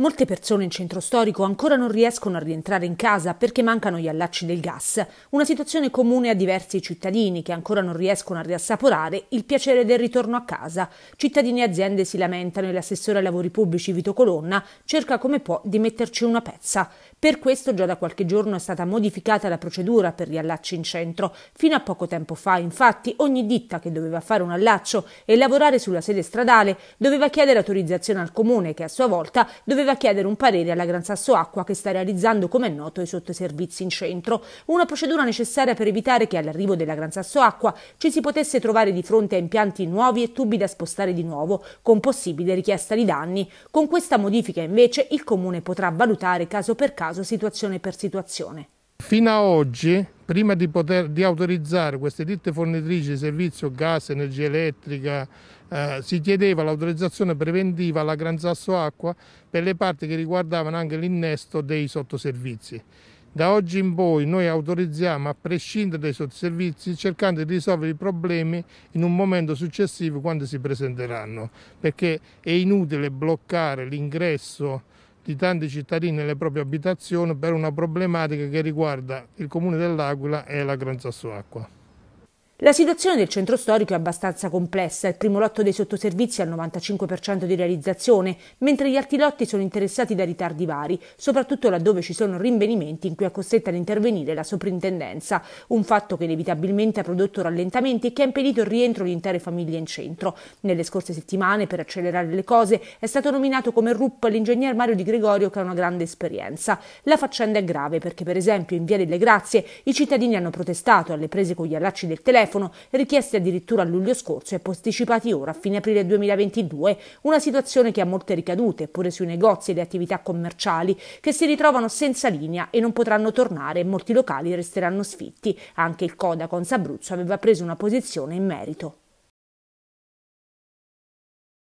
Molte persone in centro storico ancora non riescono a rientrare in casa perché mancano gli allacci del gas, una situazione comune a diversi cittadini che ancora non riescono a riassaporare il piacere del ritorno a casa. Cittadini e aziende si lamentano e l'assessore ai lavori pubblici Vito Colonna cerca come può di metterci una pezza. Per questo già da qualche giorno è stata modificata la procedura per gli allacci in centro. Fino a poco tempo fa, infatti, ogni ditta che doveva fare un allaccio e lavorare sulla sede stradale doveva chiedere autorizzazione al comune che a sua volta doveva doveva chiedere un parere alla Gran Sasso Acqua che sta realizzando, come è noto, i sottoservizi in centro. Una procedura necessaria per evitare che all'arrivo della Gran Sasso Acqua ci si potesse trovare di fronte a impianti nuovi e tubi da spostare di nuovo, con possibile richiesta di danni. Con questa modifica, invece, il Comune potrà valutare caso per caso, situazione per situazione. Fino a oggi prima di, poter, di autorizzare queste ditte fornitrici di servizio gas, energia elettrica, eh, si chiedeva l'autorizzazione preventiva alla Gran Sasso Acqua per le parti che riguardavano anche l'innesto dei sottoservizi. Da oggi in poi noi autorizziamo a prescindere dai sottoservizi cercando di risolvere i problemi in un momento successivo quando si presenteranno, perché è inutile bloccare l'ingresso di tanti cittadini nelle proprie abitazioni per una problematica che riguarda il comune dell'Aquila e la Gran Sassuacqua. La situazione del centro storico è abbastanza complessa. Il primo lotto dei sottoservizi ha il 95% di realizzazione, mentre gli altri lotti sono interessati da ritardi vari, soprattutto laddove ci sono rinvenimenti in cui è costretta ad intervenire la soprintendenza, un fatto che inevitabilmente ha prodotto rallentamenti e che ha impedito il rientro di intere famiglie in centro. Nelle scorse settimane, per accelerare le cose, è stato nominato come RUP l'ingegner Mario Di Gregorio che ha una grande esperienza. La faccenda è grave perché, per esempio, in Via delle Grazie i cittadini hanno protestato alle prese con gli allacci del telefono telefono, richiesti addirittura a luglio scorso e posticipati ora a fine aprile 2022, una situazione che ha molte ricadute pure sui negozi e le attività commerciali che si ritrovano senza linea e non potranno tornare e molti locali resteranno sfitti. Anche il Codacons Abruzzo aveva preso una posizione in merito.